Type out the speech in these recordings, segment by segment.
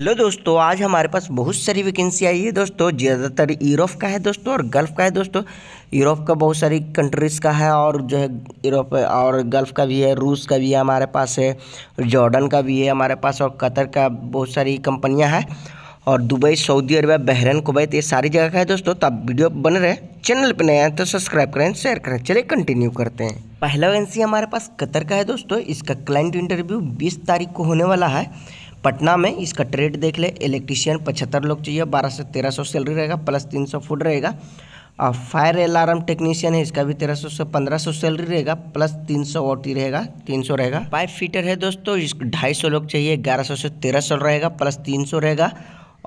hello दोस्तों आज हमारे पास बहुत सारी वैकेंसी आई है दोस्तों ज़्यादातर यूरोप का है दोस्तों और गल्फ़ का है दोस्तों यूरोप का बहुत सारी कंट्रीज़ का है और जो है यूरोप और गल्फ़ का भी है रूस का भी है हमारे पास है जॉर्डन का भी है हमारे पास और कतर का बहुत सारी कंपनियां हैं और Dubai Saudi Arabia Bahrain Kuwait ये सारी जगह का है दोस्तों तो आप वीडियो बन रहे चैनल पर नए हैं तो सब्सक्राइब करें शेयर करें चलिए कंटिन्यू करते हैं पहला वैकेंसी हमारे पास कतर का है दोस्तों इसका क्लाइंट इंटरव्यू बीस तारीख को होने वाला है पटना में इसका ट्रेड देख ले इलेक्ट्रीशियन पचहत्तर लोग चाहिए बारह से तेरह सौ सैलरी रहेगा प्लस तीन सौ फूड रहेगा और फायर अलार्म टेक्नीशियन है इसका भी तेरह सौ से पंद्रह सौ सैलरी रहेगा प्लस तीन सौ और रहेगा तीन सौ रहेगा पाइप फीटर है दोस्तों ढाई सौ लोग चाहिए ग्यारह सौ से तेरह सौ रहेगा प्लस तीन सौ रहेगा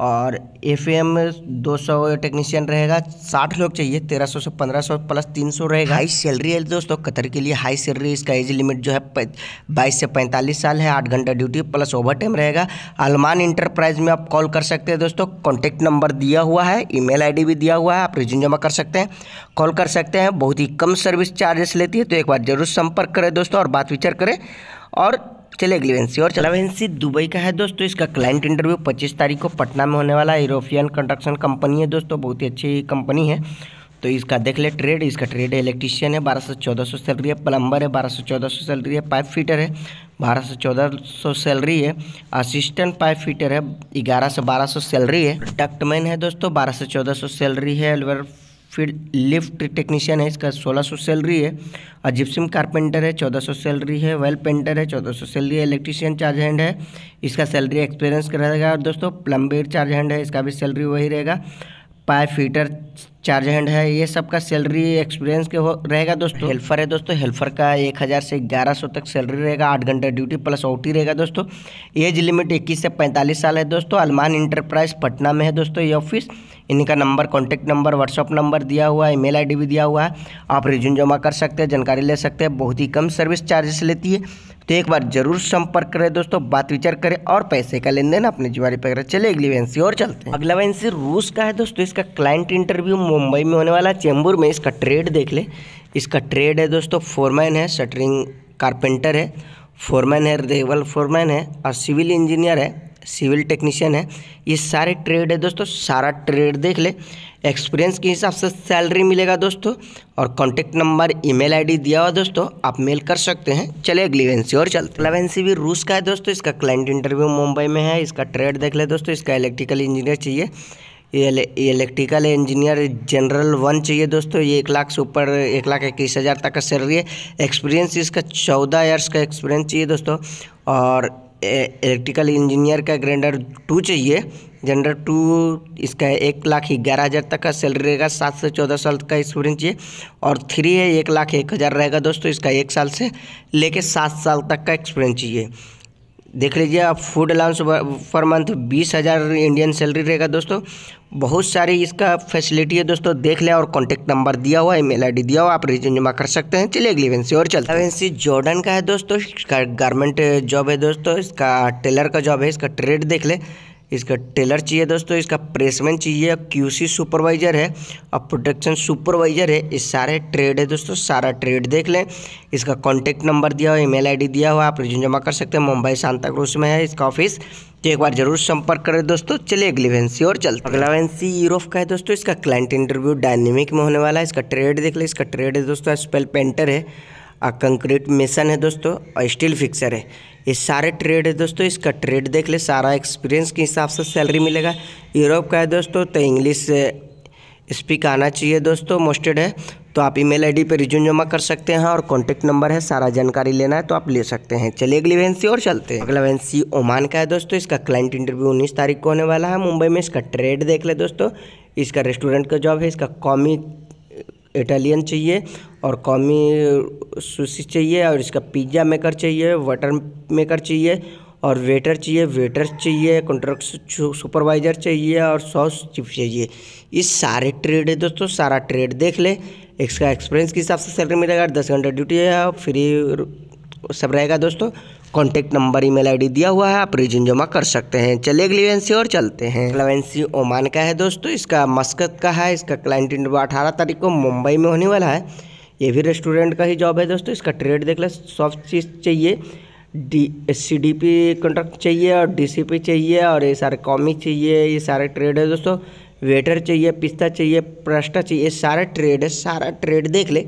और एफ एम दो सौ टेक्नीशियन रहेगा साठ लोग चाहिए तेरह सौ से पंद्रह सौ प्लस तीन सौ रहेगा हाई सैलरी है दोस्तों कतर के लिए हाई सैलरी इसका एज लिमिट जो है बाईस से पैंतालीस साल है आठ घंटा ड्यूटी प्लस ओवर टाइम रहेगा अलमान इंटरप्राइज में आप कॉल कर सकते हैं दोस्तों कॉन्टैक्ट नंबर दिया हुआ है ई मेल भी दिया हुआ है आप रिज्यूम जमा कर सकते हैं कॉल कर सकते हैं बहुत ही कम सर्विस चार्जेस लेती है तो एक बार जरूर संपर्क करें दोस्तों और बात विचार करें और चलिए अगली वेंसी और चला वेंसी दुबई का है दोस्तों तो इसका क्लाइंट इंटरव्यू 25 तारीख को पटना में होने वाला है यूरोपियन कंस्ट्रक्शन कंपनी है दोस्तों बहुत ही अच्छी कंपनी है तो इसका देख ले ट्रेड इसका ट्रेड है इलेक्ट्रीशियन है बारह सौ चौदह सौ सैलरी है प्लम्बर है बारह सौ चौदह सौ सैलरी है पाइप फिटर है बारह सौ चौदह सौ सैलरी है असिस्टेंट पाइप फिटर है ग्यारह से बारह सौ सैलरी है डक्टमैन है दोस्तों बारह सौ चौदह सौ सैलरी है एलवर फिर लिफ्ट टेक्नीशियन है इसका 1600 सैलरी है और जिप्सिम कारपेंटर है 1400 सैलरी है वेल पेंटर है 1400 सैलरी है इलेक्ट्रीशियन चार्ज हैंड है इसका सैलरी एक्सपीरियंस का रहेगा और दोस्तों प्लम्बेर चार्ज हैंड है इसका भी सैलरी वही रहेगा पाइप फीटर चार्ज हैंड है ये सब का सैलरी एक्सपीरियंस के हो रहेगा दोस्तों हेल्पर है दोस्तों हेल्पर का एक हज़ार से ग्यारह सौ तक सैलरी रहेगा आठ घंटे ड्यूटी प्लस ओटी रहेगा दोस्तों एज लिमिट इक्कीस से पैंतालीस साल है दोस्तों अलमान इंटरप्राइज पटना में है दोस्तों ये ऑफिस इनका number contact number WhatsApp number दिया हुआ है ईमेल आईडी भी दिया हुआ है आप रिज्यूम जमा कर सकते हैं जानकारी ले सकते हैं बहुत ही कम सर्विस चार्जेस लेती है तो एक बार जरूर संपर्क करें दोस्तों बात विचार करें और पैसे का लेन देन अपने जिम्मेवारी पर करें चले अगली वैंसी और चलते हैं अगला वैंसी रूस का है दोस्तों इसका क्लाइंट इंटरव्यू मुंबई में होने वाला है चेंबूर में इसका ट्रेड देख ले इसका ट्रेड है दोस्तों फोरमैन है शटरिंग कारपेंटर है फोरमैन है रेवल फोरमैन है और सिविल इंजीनियर है सिविल टेक्नीशियन है ये सारे ट्रेड है दोस्तों सारा ट्रेड देख ले एक्सपीरियंस के हिसाब से सैलरी मिलेगा दोस्तों और कॉन्टैक्ट नंबर ईमेल आईडी दिया हुआ दोस्तों आप मेल कर सकते हैं चले अगली वैंसी और चलते एवेंसी भी रूस का है दोस्तों इसका क्लाइंट इंटरव्यू मुंबई में है इसका ट्रेड देख ले दोस्तों इसका इलेक्ट्रिकल इंजीनियर चाहिए ये इलेक्ट्रिकल इंजीनियर जनरल वन चाहिए दोस्तों ये एक लाख से ऊपर एक लाख इक्कीस हज़ार तक का सैलरी है एक्सपीरियंस इसका चौदह ईयर्स का एक्सपीरियंस चाहिए दोस्तों और इलेक्ट्रिकल इंजीनियर का ग्रेंडर टू चाहिए जनरल टू इसका है एक लाख ग्यारह हज़ार तक का सैलरी रहेगा सात से चौदह साल तक का एक्सपीरियंस चाहिए और थ्री है एक लाख एक हज़ार रहेगा दोस्तों इसका एक साल से लेके सात साल तक का एक्सपीरियंस चाहिए देख लीजिए आप फूड अलाउंस पर मंथ बीस हज़ार इंडियन सैलरी रहेगा दोस्तों बहुत सारी इसका फैसिलिटी है दोस्तों देख लें और कॉन्टैक्ट नंबर दिया हुआ ईमेल आईडी दिया हुआ आप रिज्यूम जमा कर सकते हैं चलिए अगली वैंसी और चलते वैंसी जॉर्डन का है दोस्तों इसका गारमेंट जॉब है दोस्तों इसका टेलर का जॉब है इसका ट्रेड देख लें इसका टेलर चाहिए दोस्तों इसका प्रेसमैन चाहिए क्यूसी सुपरवाइज़र है और प्रोडक्शन सुपरवाइज़र है इस सारे ट्रेड है दोस्तों सारा ट्रेड देख लें इसका कॉन्टैक्ट नंबर दिया हुआ ईमेल आईडी दिया हुआ आप रिज्यूम जमा कर सकते हैं मुंबई शांता क्रूज में है इसका ऑफिस तो एक बार जरूर संपर्क करें दोस्तों चलिए अगली वैंसी और चलते अगला वैंसी यूरोप का है दोस्तों इसका क्लाइंट इंटरव्यू डायनेमिक में होने वाला है इसका ट्रेड देख लें इसका ट्रेड है दोस्तों स्पेल पेंटर है और कंक्रीट मिशन है दोस्तों और स्टील फिक्सर है ये सारे ट्रेड है दोस्तों इसका ट्रेड देख ले सारा एक्सपीरियंस के हिसाब से सैलरी मिलेगा यूरोप का है दोस्तों तो इंग्लिश स्पीक eh, आना चाहिए दोस्तों मोस्टेड है तो आप ईमेल आईडी पर रिज्यूम जमा कर सकते हैं हाँ, और कॉन्टैक्ट नंबर है सारा जानकारी लेना है तो आप ले सकते हैं चलिए अगली वैंसी और चलते हैं अगला वैंसी ओमान का है दोस्तों इसका क्लाइंट इंटरव्यू उन्नीस तारीख को होने वाला है मुंबई में इसका ट्रेड देख ले दोस्तों इसका रेस्टोरेंट का जॉब है इसका कॉमी इटालियन चाहिए और कॉमी सुशी चाहिए और इसका पिज्ज़ा मेकर चाहिए वाटर मेकर चाहिए और वेटर चाहिए वेटर चाहिए कॉन्ट्रैक्ट सुपरवाइज़र चाहिए और सॉस चिप चाहिए इस सारे ट्रेड है दोस्तों सारा ट्रेड देख ले इसका एक्सपीरियंस के हिसाब से सैलरी मिलेगा दस घंटा ड्यूटी है फ्री सब रहेगा दोस्तों कॉन्टैक्ट नंबर ईमेल आईडी दिया हुआ है आप रिज्यूम जमा कर सकते हैं चलिए अगली और चलते हैं अगला ओमान का है दोस्तों इसका मस्कत का है इसका क्लाइंट इंटरव्यू अठारह तारीख को मुंबई में होने वाला है ये भी रेस्टोरेंट का ही जॉब है दोस्तों इसका ट्रेड देख लें सॉफ्ट चीज़ चाहिए D C D P contract चाहिए और डी सी पी चाहिए और ये सारे कॉमिक चाहिए ये सारे ट्रेड है दोस्तों वेटर चाहिए पिस्ता चाहिए प्रस्टा चाहिए सारा ट्रेड है सारा ट्रेड देख ले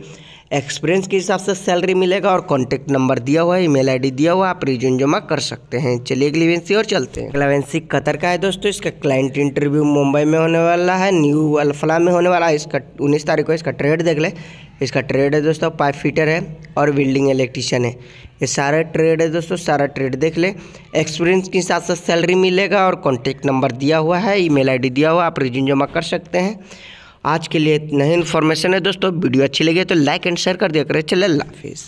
एक्सपीरियंस के हिसाब से सैलरी मिलेगा और कॉन्टैक्ट नंबर दिया हुआ है ईमेल आईडी दिया हुआ आप रिज्यूम जमा कर सकते हैं चलिए अगली वैंसी और चलते हैं अगला वैंसी कतर का है दोस्तों इसका क्लाइंट इंटरव्यू मुंबई में होने वाला है न्यू अल्फला में होने वाला है इसका उन्नीस तारीख को इसका ट्रेड देख ले इसका ट्रेड है दोस्तों पाइप फिटर है और बिल्डिंग इलेक्ट्रीशियन है ये सारा ट्रेड है दोस्तों सारा ट्रेड देख ले एक्सपीरियंस के हिसाब से सैलरी मिलेगा और कॉन्टैक्ट नंबर दिया हुआ है ईमेल आईडी दिया हुआ आप रिज्यूम जमा कर सकते हैं आज के लिए इतना ही इन्फॉर्मेशन है दोस्तों वीडियो अच्छी लगी तो लाइक एंड शेयर कर दिया करें चले हाफिज़